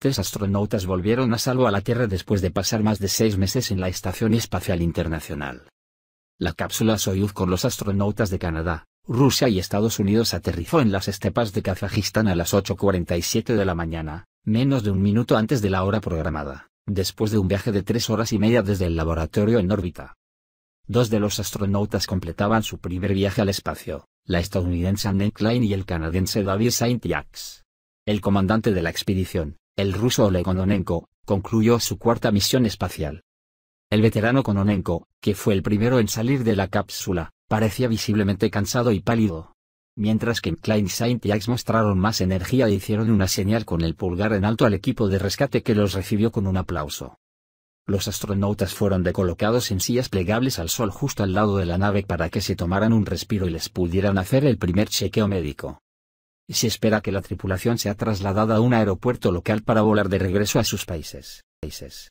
Tres astronautas volvieron a salvo a la Tierra después de pasar más de seis meses en la Estación Espacial Internacional. La cápsula Soyuz con los astronautas de Canadá, Rusia y Estados Unidos aterrizó en las estepas de Kazajistán a las 8.47 de la mañana, menos de un minuto antes de la hora programada, después de un viaje de tres horas y media desde el laboratorio en órbita. Dos de los astronautas completaban su primer viaje al espacio, la estadounidense Anne Klein y el canadiense David Saint-Jacques. El comandante de la expedición, el ruso Oleg Kononenko, concluyó su cuarta misión espacial. El veterano Kononenko, que fue el primero en salir de la cápsula, parecía visiblemente cansado y pálido. Mientras que Klein yax mostraron más energía e hicieron una señal con el pulgar en alto al equipo de rescate que los recibió con un aplauso. Los astronautas fueron decolocados en sillas plegables al sol justo al lado de la nave para que se tomaran un respiro y les pudieran hacer el primer chequeo médico y se espera que la tripulación sea trasladada a un aeropuerto local para volar de regreso a sus países. países.